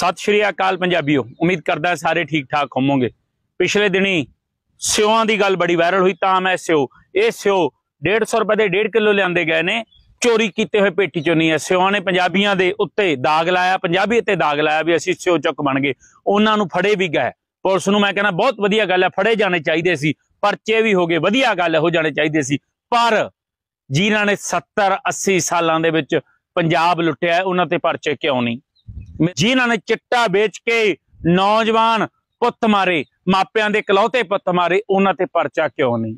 ਸਤਿ ਸ਼੍ਰੀ ਅਕਾਲ ਪੰਜਾਬੀਓ ਉਮੀਦ ਕਰਦਾ ਸਾਰੇ ਠੀਕ ਠਾਕ ਹੋਵੋਗੇ ਪਿਛਲੇ ਦਿਨੀ ਸਿਓਆਂ ਦੀ ਗੱਲ ਬੜੀ ਵਾਇਰਲ ਹੋਈ ਤਾਂ ਮੈਂ ਸਿਓ ਇਹ ਸਿਓ 150 ਰੁਪਏ ਦੇ 1.5 ਕਿਲੋ ਲਿਆਂਦੇ ਗਏ ਨੇ ਚੋਰੀ ਕੀਤੇ ਹੋਏ ਪੇਟੀ ਚੋਂ ਨਹੀਂ ਐ ਸਿਓਆਂ ਨੇ ਪੰਜਾਬੀਆਂ ਦੇ ਉੱਤੇ ਦਾਗ ਲਾਇਆ ਪੰਜਾਬੀ ਤੇ ਦਾਗ ਲਾਇਆ ਵੀ ਅਸੀਂ ਸਿਓ ਚੱਕ ਬਣ ਗਏ ਉਹਨਾਂ ਨੂੰ ਫੜੇ ਵੀ ਗਏ ਪੁਲਿਸ ਨੂੰ ਮੈਂ ਕਹਿੰਦਾ ਬਹੁਤ ਵਧੀਆ ਗੱਲ ਹੈ ਫੜੇ ਜਾਣੇ ਚਾਹੀਦੇ ਸੀ ਪਰਚੇ ਵੀ ਹੋ ਗਏ ਵਧੀਆ ਗੱਲ ਹੋ ਜਾਣੇ ਚਾਹੀਦੇ ਸੀ ਪਰ ਜਿਨ੍ਹਾਂ ਨੇ 70 80 ਸਾਲਾਂ ਦੇ ਵਿੱਚ ਪੰਜਾਬ ਲੁੱਟਿਆ ਉਹਨਾਂ ਤੇ ਪਰਚੇ ਕਿਉਂ ਨਹੀਂ ਜਿਨ੍ਹਾਂ ਨੇ ਚਿੱਟਾ ਵੇਚ ਕੇ ਨੌਜਵਾਨ ਪੁੱਤ ਮਾਰੇ ਮਾਪਿਆਂ ਦੇ ਇਕਲੌਤੇ ਪੁੱਤ ਮਾਰੇ ਉਹਨਾਂ ਤੇ ਪਰਚਾ ਕਿਉਂ ਨਹੀਂ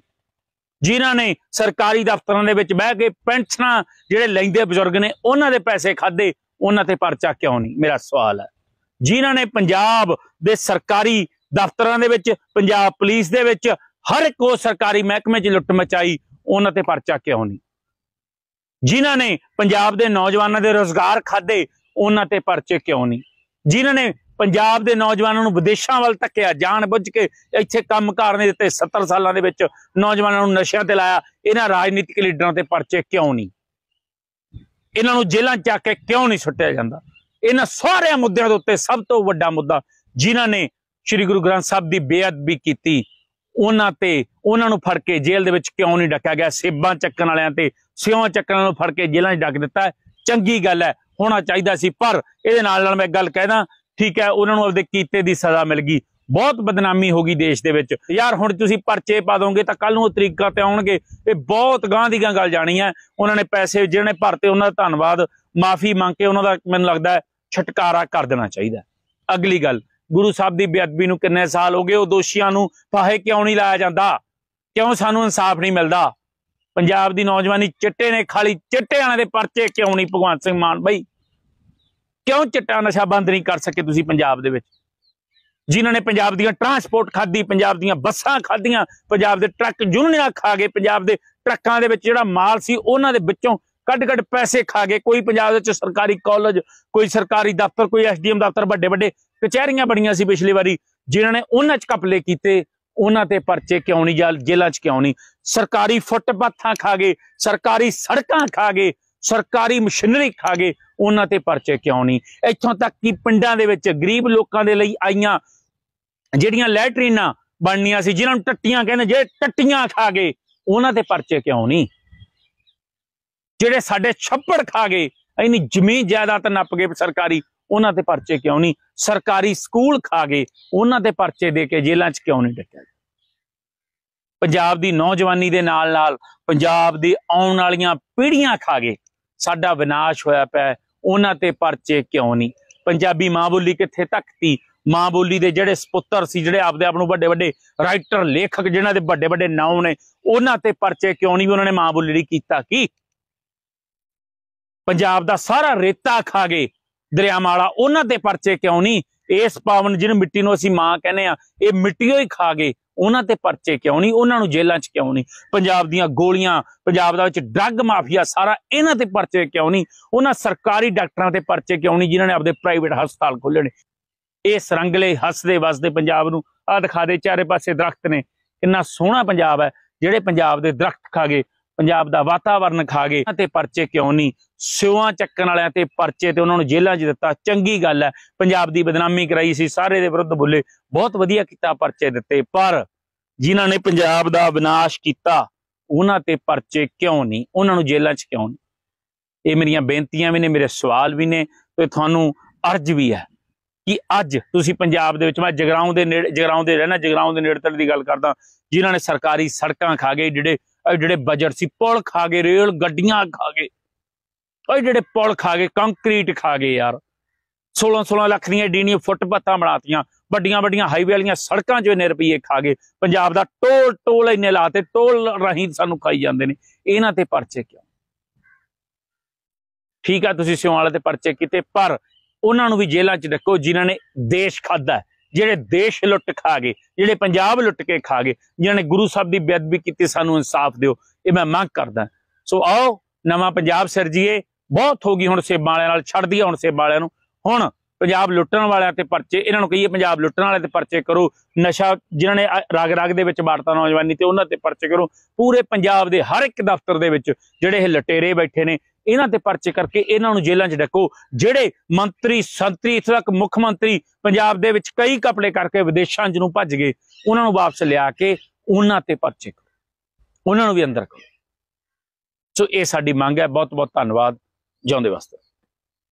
ਜਿਨ੍ਹਾਂ ਨੇ ਸਰਕਾਰੀ ਦਫ਼ਤਰਾਂ ਦੇ ਵਿੱਚ ਬਹਿ ਕੇ ਪੈਨਸ਼ਨਾਂ ਜਿਹੜੇ ਲੈਂਦੇ ਬਜ਼ੁਰਗ ਨੇ ਉਹਨਾਂ ਦੇ ਪੈਸੇ ਖਾਦੇ ਉਹਨਾਂ ਤੇ ਪਰਚਾ ਕਿਉਂ ਨਹੀਂ ਮੇਰਾ ਸਵਾਲ ਹੈ ਜਿਨ੍ਹਾਂ ਨੇ ਪੰਜਾਬ ਦੇ ਸਰਕਾਰੀ ਦਫ਼ਤਰਾਂ ਦੇ ਵਿੱਚ ਪੰਜਾਬ ਪੁਲਿਸ ਦੇ ਵਿੱਚ ਹਰ ਇੱਕ ਉਹ ਸਰਕਾਰੀ ਮਹਿਕਮੇ 'ਚ ਲੁੱਟ ਮਚਾਈ ਉਹਨਾਂ ਤੇ ਪਰਚਾ ਕਿਉਂ ਨਹੀਂ ਜਿਨ੍ਹਾਂ ਨੇ ਪੰਜਾਬ ਦੇ ਨੌਜਵਾਨਾਂ ਦੇ ਰੋਜ਼ਗਾਰ ਖਾਦੇ ਉਹਨਾਂ ਤੇ ਪਰਚੇ ਕਿਉਂ ਨਹੀਂ ਜਿਨ੍ਹਾਂ ਨੇ ਪੰਜਾਬ ਦੇ ਨੌਜਵਾਨਾਂ ਨੂੰ ਵਿਦੇਸ਼ਾਂ ਵੱਲ ਧੱਕਿਆ ਜਾਣ ਬੁੱਝ ਕੇ ਇੱਥੇ ਕੰਮ ਕਰਨੇ ਦਿੱਤੇ 70 ਸਾਲਾਂ ਦੇ ਵਿੱਚ ਨੌਜਵਾਨਾਂ ਨੂੰ ਨਸ਼ਿਆਂ ਤੇ ਲਾਇਆ ਇਹਨਾਂ ਰਾਜਨੀਤਿਕ ਲੀਡਰਾਂ ਤੇ ਪਰਚੇ ਕਿਉਂ ਨਹੀਂ ਇਹਨਾਂ ਨੂੰ ਜੇਲ੍ਹਾਂ ਚੱਕ ਕੇ ਕਿਉਂ ਨਹੀਂ ਸੁੱਟਿਆ ਜਾਂਦਾ ਇਹਨਾਂ ਸਾਰੇ ਮੁੱਦਿਆਂ ਦੇ ਉੱਤੇ ਸਭ ਤੋਂ ਵੱਡਾ ਮੁੱਦਾ ਜਿਨ੍ਹਾਂ ਨੇ ਸ੍ਰੀ ਗੁਰੂ ਗ੍ਰੰਥ ਸਾਹਿਬ ਦੀ ਬੇਅਦਬੀ ਕੀਤੀ ਉਹਨਾਂ ਤੇ ਉਹਨਾਂ ਨੂੰ ਫੜ ਕੇ ਜੇਲ੍ਹ ਦੇ ਵਿੱਚ ਕਿਉਂ ਨਹੀਂ ਡੱਕਿਆ ਗਿਆ ਸੇਬਾਂ ਚੱਕਣ ਵਾਲਿਆਂ ਤੇ ਸਿਉਂ ਚੱਕਣ ਨੂੰ ਫੜ ਕੇ ਜੇਲ੍ਹਾਂ 'ਚ ਡੱਕ ਦਿੱਤਾ ਚੰਗੀ ਗੱਲ ਹੈ ਹੋਣਾ ਚਾਹੀਦਾ ਸੀ ਪਰ ਇਹਦੇ ਨਾਲ ਨਾਲ ਮੈਂ ਗੱਲ ਕਹਿਦਾ ਠੀਕ ਹੈ ਉਹਨਾਂ ਨੂੰ ਆਪਦੇ ਕੀਤੇ ਦੀ ਸਜ਼ਾ ਮਿਲ ਗਈ ਬਹੁਤ ਬਦਨਾਮੀ ਹੋ ਗਈ ਦੇਸ਼ ਦੇ ਵਿੱਚ ਯਾਰ ਹੁਣ ਤੁਸੀਂ ਪਰਚੇ ਪਾ ਦੋਗੇ ਤਾਂ ਕੱਲ ਨੂੰ ਉਹ ਤਰੀਕਾ ਤੇ ਆਉਣਗੇ ਇਹ ਬਹੁਤ ਗਾਂ ਦੀ ਗੱਲ ਜਾਣੀ ਹੈ ਉਹਨਾਂ ਨੇ ਪੈਸੇ ਜਿਹਨੇ ਭਰਤੇ ਉਹਨਾਂ ਦਾ ਧੰਨਵਾਦ ਮਾਫੀ ਮੰਗ ਕੇ ਉਹਨਾਂ ਦਾ ਮੈਨੂੰ ਲੱਗਦਾ ਛਟਕਾਰਾ ਕਰ ਦੇਣਾ ਚਾਹੀਦਾ ਅਗਲੀ ਗੱਲ ਗੁਰੂ ਸਾਹਿਬ ਦੀ ਬੇਅਦਬੀ ਨੂੰ ਕਿੰਨੇ ਸਾਲ ਹੋ ਗਏ ਉਹ ਦੋਸ਼ੀਆਂ ਨੂੰ ਫਾਹੇ ਕਿਉਂ ਨਹੀਂ ਲਾਇਆ ਜਾਂਦਾ ਕਿਉਂ ਸਾਨੂੰ ਇਨਸਾਫ ਨਹੀਂ ਮਿਲਦਾ ਪੰਜਾਬ ਦੀ ਨੌਜਵਾਨੀ ਚਿੱਟੇ ਨੇ ਖਾਲੀ ਚਿੱਟੇ ਵਾਲਿਆਂ ਦੇ ਪਰਚੇ ਕਿਉਂ ਨਹੀਂ ਭਗਵੰਤ ਸਿੰਘ ਮਾਨ ਬਈ ਕਿਉਂ ਚਿੱਟਾ ਨਸ਼ਾ ਬੰਦ ਨਹੀਂ ਕਰ ਸਕੇ ਤੁਸੀਂ ਪੰਜਾਬ ਦੇ ਵਿੱਚ ਜਿਨ੍ਹਾਂ ਨੇ ਪੰਜਾਬ ਦੀਆਂ ਟਰਾਂਸਪੋਰਟ ਖਾਦੀ ਪੰਜਾਬ ਦੀਆਂ ਬੱਸਾਂ ਖਾਦੀਆਂ ਪੰਜਾਬ ਦੇ ਟਰੱਕ ਯੂਨੀਅਨਾਂ ਖਾ ਗਏ ਪੰਜਾਬ ਦੇ ਟਰੱਕਾਂ ਦੇ ਵਿੱਚ ਜਿਹੜਾ ਮਾਲ ਸੀ ਉਹਨਾਂ ਦੇ ਵਿੱਚੋਂ ਕੱਢ-ਕੱਢ ਪੈਸੇ ਖਾ ਗਏ ਕੋਈ ਪੰਜਾਬ ਦੇ ਵਿੱਚ ਸਰਕਾਰੀ ਕਾਲਜ ਕੋਈ ਸਰਕਾਰੀ ਦਫ਼ਤਰ ਕੋਈ ਐਸਡੀਐਮ ਦਫ਼ਤਰ ਵੱਡੇ-ਵੱਡੇ ਕਚਹਿਰੀਆਂ ਬਣੀਆਂ ਸੀ ਪਿਛਲੀ ਵਾਰੀ ਜਿਨ੍ਹਾਂ ਨੇ ਉਹਨਾਂ 'ਚ ਕਪਲੇ ਕੀਤੇ ਉਹਨਾਂ ਤੇ ਪਰਚੇ ਕਿਉਂ ਨਹੀਂ ਜੇਲਾਂ 'ਚ ਕਿਉਂ ਨਹੀਂ ਸਰਕਾਰੀ ਫੁੱਟਪਾਥਾਂ ਖਾ ਗਏ ਸਰਕਾਰੀ ਸੜਕਾਂ ਖਾ ਗਏ ਸਰਕਾਰੀ ਮਸ਼ੀਨਰੀ ਖਾ ਗਏ ਉਹਨਾਂ ਤੇ ਪਰਚੇ ਕਿਉਂ ਨਹੀਂ ਇੱਥੋਂ ਤੱਕ ਕਿ ਪਿੰਡਾਂ ਦੇ ਵਿੱਚ ਗਰੀਬ ਲੋਕਾਂ ਦੇ ਲਈ ਆਈਆਂ ਜਿਹੜੀਆਂ ਲੈਟਰੀਨਾਂ ਬਣਨੀਆਂ ਸੀ ਜਿਨ੍ਹਾਂ ਨੂੰ ਟੱਟੀਆਂ ਕਹਿੰਦੇ ਜੇ ਟੱਟੀਆਂ ਖਾ ਗਏ ਉਹਨਾਂ ਤੇ ਪਰਚੇ ਕਿਉਂ ਨਹੀਂ ਜਿਹੜੇ ਸਾਡੇ ਛੱਪੜ ਖਾ ਗਏ ਇੰਨੀ ਜ਼ਮੀਨ ਜਾਇਦਾਦ ਨੱਪ ਗਏ ਸਰਕਾਰੀ ਉਹਨਾਂ ਦੇ ਪਰਚੇ ਕਿਉਂ ਨਹੀਂ ਸਰਕਾਰੀ ਸਕੂਲ ਖਾ ਗਏ ਉਹਨਾਂ ਦੇ ਪਰਚੇ ਦੇ ਕੇ ਜੇਲ੍ਹਾਂ 'ਚ ਕਿਉਂ ਨਹੀਂ ਡੱਕਿਆ ਪੰਜਾਬ ਦੀ ਨੌਜਵਾਨੀ ਦੇ ਨਾਲ ਨਾਲ ਪੰਜਾਬ ਦੀ ਆਉਣ ਵਾਲੀਆਂ ਪੀੜ੍ਹੀਆਂ ਖਾ ਗਏ ਸਾਡਾ ਵਿਨਾਸ਼ ਹੋਇਆ ਪਿਆ ਉਹਨਾਂ ਤੇ ਪਰਚੇ ਕਿਉਂ ਨਹੀਂ ਪੰਜਾਬੀ ਮਾਂ ਬੋਲੀ ਕਿੱਥੇ ਤੱਕਤੀ ਮਾਂ ਬੋਲੀ ਦੇ ਜਿਹੜੇ ਸੁਪੁੱਤਰ ਸੀ ਜਿਹੜੇ ਆਪਦੇ ਆਪ ਨੂੰ ਵੱਡੇ ਵੱਡੇ ਰਾਈਟਰ ਲੇਖਕ ਜਿਨ੍ਹਾਂ ਦੇ ਵੱਡੇ ਵੱਡੇ ਨਾਮ ਨੇ ਉਹਨਾਂ ਤੇ ਪਰਚੇ ਕਿਉਂ ਨਹੀਂ ਉਹਨਾਂ ਨੇ ਮਾਂ ਬੋਲੀ ਲਈ ਕੀਤਾ ਕੀ ਪੰਜਾਬ ਦਾ ਸਾਰਾ ਰੇਤਾ ਖਾ ਗਏ ਦਰਿਆਵਾਂ ਉਹਨਾਂ ਤੇ ਪਰਚੇ ਕਿਉਂ ਨਹੀਂ ਇਸ ਪਾਵਨ ਜਿਹਨ ਮਿੱਟੀ ਨੂੰ ਅਸੀਂ ਮਾਂ ਕਹਿੰਦੇ ਆ ਇਹ ਮਿੱਟੀਓ ਹੀ ਖਾ ਗਏ ਉਹਨਾਂ ਤੇ ਪਰਚੇ ਕਿਉਂ ਨਹੀਂ ਉਹਨਾਂ ਨੂੰ ਜੇਲ੍ਹਾਂ 'ਚ ਕਿਉਂ ਨਹੀਂ ਪੰਜਾਬ ਦੀਆਂ ਗੋਲੀਆਂ ਪੰਜਾਬ ਦਾ ਵਿੱਚ ਡਰੱਗ ਮਾਫੀਆ ਸਾਰਾ ਇਹਨਾਂ ਤੇ ਪਰਚੇ ਕਿਉਂ ਨਹੀਂ ਉਹਨਾਂ ਸਰਕਾਰੀ ਡਾਕਟਰਾਂ ਤੇ ਪਰਚੇ ਕਿਉਂ ਨਹੀਂ ਜਿਨ੍ਹਾਂ ਨੇ ਆਪਦੇ ਪ੍ਰਾਈਵੇਟ ਹਸਪਤਾਲ ਖੋਲ੍ਹਣੇ ਇਹ ਸਰੰਗਲੇ ਹੱਸਦੇ ਵਸਦੇ ਪੰਜਾਬ ਨੂੰ ਆ ਦਿਖਾ ਦੇ ਚਾਰੇ ਪਾਸੇ ਦਰਖਤ ਨੇ ਕਿੰਨਾ ਸੋਹਣਾ ਪੰਜਾਬ ਹੈ ਜਿਹੜੇ ਪੰਜਾਬ ਦੇ ਦਰਖਤ ਖਾ ਗਏ ਪੰਜਾਬ ਦਾ ਵਾਤਾਵਰਨ ਖਾ ਗਏ ਤੇ ਪਰਚੇ ਕਿਉਂ ਨਹੀਂ ਸਿਉਆਂ ਚੱਕਣ ਵਾਲਿਆਂ ਤੇ ਪਰਚੇ ਤੇ ਉਹਨਾਂ ਨੂੰ ਜੇਲ੍ਹਾਂ 'ਚ ਦਿੱਤਾ ਚੰਗੀ ਗੱਲ ਹੈ ਪੰਜਾਬ ਦੀ ਬਦਨਾਮੀ ਕਰਾਈ ਸੀ ਸਾਰੇ ਦੇ ਵਿਰੁੱਧ ਬੁੱਲੇ ਬਹੁਤ ਵਧੀਆ ਕੀਤਾ ਪਰਚੇ ਦਿੱਤੇ ਪਰ ਜਿਨ੍ਹਾਂ ਨੇ ਪੰਜਾਬ ਦਾ ਵਿਨਾਸ਼ ਕੀਤਾ ਉਹਨਾਂ ਤੇ ਪਰਚੇ ਕਿਉਂ ਨਹੀਂ ਉਹਨਾਂ ਨੂੰ ਜੇਲ੍ਹਾਂ 'ਚ ਕਿਉਂ ਨਹੀਂ ਇਹ ਮੇਰੀਆਂ ਬੇਨਤੀਆਂ ਵੀ ਨੇ ਮੇਰੇ ਸਵਾਲ ਵੀ ਨੇ ਤੇ ਤੁਹਾਨੂੰ ਅਰਜ਼ ਵੀ ਹੈ ਕਿ ਅੱਜ ਤੁਸੀਂ ਪੰਜਾਬ ਦੇ ਵਿੱਚ ਮੈਂ ਜਗਰਾਉਂ ਦੇ ਨੇੜੇ ਜਗਰਾਉਂ ਦੇ ਰਹਿਣਾ ਜਗਰਾਉਂ ਦੇ ਨੇੜੇ ਤੜ ਦੀ ਗੱਲ ਕਰਦਾ ਜਿਨ੍ਹਾਂ ਨੇ ਸਰਕਾਰੀ ਸੜਕਾਂ ਖਾ ਗਏ ਜਿਹੜੇ ਜਿਹੜੇ ਬਜਟ ਸੀ ਪੁਲ ਖਾ ਗਏ ਰੇਲ ਗੱਡੀਆਂ ਖਾ ਗਏ ਉਹ ਜਿਹੜੇ ਪੁਲ ਖਾ ਗਏ ਕੰਕਰੀਟ ਖਾ ਗਏ ਯਾਰ 16 16 ਲੱਖ ਦੀਆਂ ਡੀਨੀਆਂ ਫੁੱਟਪਾਥਾਂ ਬਣਾਤੀਆਂ ਵੱਡੀਆਂ ਵੱਡੀਆਂ ਹਾਈਵੇ ਵਾਲੀਆਂ ਸੜਕਾਂ 'ਚ ਇੰਨੇ ਰੁਪਏ ਖਾ ਗਏ ਪੰਜਾਬ ਦਾ ਟੋਲ ਟੋਲ ਇੰਨੇ ਲਾਤੇ ਟੋਲ ਰਹੀਂ ਸਾਨੂੰ ਖਾਈ ਜਾਂਦੇ ਨੇ ਇਹਨਾਂ ਤੇ ਪਰਚੇ ਕਿਉਂ ਠੀਕ ਆ ਤੁਸੀਂ ਸਿਉਂ ਵਾਲੇ ਤੇ ਪਰਚੇ ਕੀਤੇ ਪਰ ਉਹਨਾਂ ਨੂੰ ਵੀ ਜੇਲ੍ਹਾਂ 'ਚ ਰੱਖੋ ਜਿਨ੍ਹਾਂ ਨੇ ਦੇਸ਼ ਖਾਦਾ ਜਿਹੜੇ ਦੇਸ਼ ਲੁੱਟ ਖਾ ਗਏ ਜਿਹੜੇ ਪੰਜਾਬ ਲੁੱਟ ਕੇ ਖਾ ਗਏ ਜਿਨ੍ਹਾਂ ਨੇ ਗੁਰੂ ਸਾਹਿਬ ਦੀ ਬੇਅਦਬੀ ਕੀਤੀ ਸਾਨੂੰ ਇਨਸਾਫ ਦਿਓ ਇਹ ਮੈਂ ਮੰਗ ਕਰਦਾ ਸੋ ਆਓ ਨਵਾਂ ਪੰਜਾਬ ਸਿਰਜੀਏ ਬਹੁਤ ਹੋ ਗਈ ਹੁਣ ਸੇਬਾਂ ਵਾਲਿਆਂ ਨਾਲ ਛੱਡ ਦਈਏ ਹੁਣ ਸੇਬਾਂ ਵਾਲਿਆਂ ਨੂੰ ਹੁਣ ਪੰਜਾਬ ਲੁੱਟਣ ਵਾਲਿਆਂ ਤੇ ਪਰਚੇ ਇਹਨਾਂ ਨੂੰ ਕਹੀਏ ਪੰਜਾਬ ਲੁੱਟਣ ਵਾਲਿਆਂ ਤੇ ਪਰਚੇ ਕਰੋ ਨਸ਼ਾ ਜਿਨ੍ਹਾਂ ਨੇ ਰਾਗ ਰਾਗ ਦੇ ਵਿੱਚ ਵੜਤਾ ਨੌਜਵਾਨੀ ਤੇ ਉਹਨਾਂ ਤੇ ਪਰਚੇ ਕਰੋ ਪੂਰੇ ਪੰਜਾਬ ਦੇ ਹਰ ਇੱਕ ਦਫ਼ਤਰ ਦੇ ਵਿੱਚ ਜਿਹੜੇ ਇਹ ਲਟੇਰੇ ਬੈਠੇ ਨੇ ਇਹਨਾਂ ਤੇ ਪਰਚੇ ਕਰਕੇ ਇਹਨਾਂ ਨੂੰ ਜੇਲ੍ਹਾਂ 'ਚ ਡੱਕੋ ਜਿਹੜੇ ਮੰਤਰੀ ਸੰਤਰੀ ਇਸ ਤੱਕ ਮੁੱਖ ਮੰਤਰੀ ਪੰਜਾਬ ਦੇ ਵਿੱਚ ਕਈ ਕਪੜੇ ਕਰਕੇ ਵਿਦੇਸ਼ਾਂ 'ਚ ਨੂੰ ਭੱਜ ਗਏ ਉਹਨਾਂ ਨੂੰ ਵਾਪਸ ਲਿਆ ਕੇ ਉਹਨਾਂ ਤੇ ਪਰਚੇ ਕਰੋ ਉਹਨਾਂ ਨੂੰ ਵੀ ਅੰਦਰ ਕਰੋ ਸੋ ਇਹ ਸਾਡੀ ਮੰਗ ਹੈ ਬਹੁਤ ਬਹੁਤ ਧੰਨਵਾਦ ਜਿਉਂਦੇ ਵਾਸਤੇ